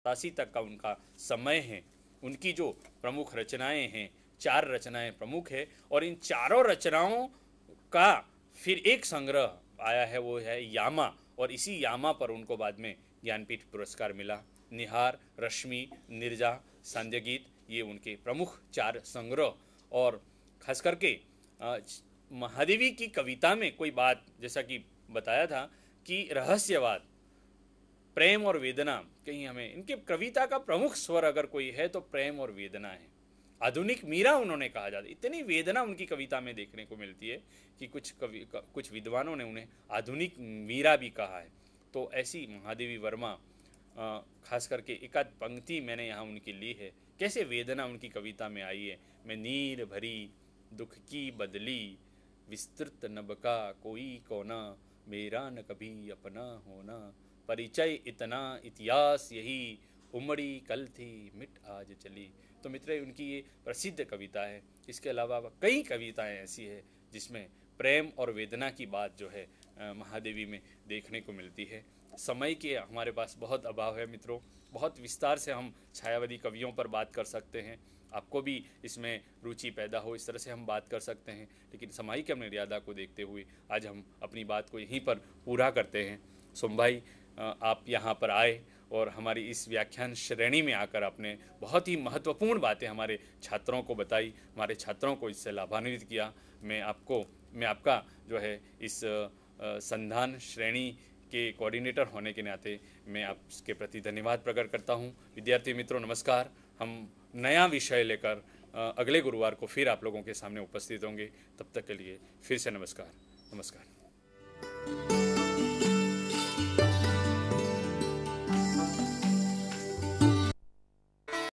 सतासी तक का उनका समय है उनकी जो प्रमुख रचनाएं हैं चार रचनाएं प्रमुख है और इन चारों रचनाओं का फिर एक संग्रह आया है वो है यामा और इसी यामा पर उनको बाद में ज्ञानपीठ पुरस्कार मिला निहार रश्मि निर्जा गीत ये उनके प्रमुख चार संग्रह और खास करके महादेवी की कविता में कोई बात जैसा कि बताया था कि रहस्यवाद प्रेम और वेदना कहीं हमें इनके कविता का प्रमुख स्वर अगर कोई है तो प्रेम और वेदना है आधुनिक मीरा उन्होंने कहा जाता है इतनी वेदना उनकी कविता में देखने को मिलती है कि कुछ कवि कुछ विद्वानों ने उन्हें आधुनिक मीरा भी कहा है तो ऐसी महादेवी वर्मा खास करके एकाध पंक्ति मैंने यहाँ उनकी ली है कैसे वेदना उनकी कविता में आई है मैं नील भरी दुख की बदली विस्तृत नबका कोई कोना मेरा न कभी अपना होना परिचय इतना इतिहास यही उमड़ी कल थी मिट आज चली तो मित्र उनकी ये प्रसिद्ध कविता है इसके अलावा कई कविताएं ऐसी है जिसमें प्रेम और वेदना की बात जो है महादेवी में देखने को मिलती है समय के हमारे पास बहुत अभाव है मित्रों बहुत विस्तार से हम छायावादी कवियों पर बात कर सकते हैं आपको भी इसमें रुचि पैदा हो इस तरह से हम बात कर सकते हैं लेकिन समय की मर्यादा को देखते हुए आज हम अपनी बात को यहीं पर पूरा करते हैं सोम भाई आप यहाँ पर आए और हमारी इस व्याख्यान श्रेणी में आकर आपने बहुत ही महत्वपूर्ण बातें हमारे छात्रों को बताई हमारे छात्रों को इससे लाभान्वित किया मैं आपको मैं आपका जो है इस संधान श्रेणी के कोऑर्डिनेटर होने के नाते मैं आपके प्रति धन्यवाद प्रकट करता हूँ विद्यार्थी मित्रों नमस्कार हम नया विषय लेकर अगले गुरुवार को फिर आप लोगों के सामने उपस्थित होंगे तब तक के लिए फिर से नमस्कार नमस्कार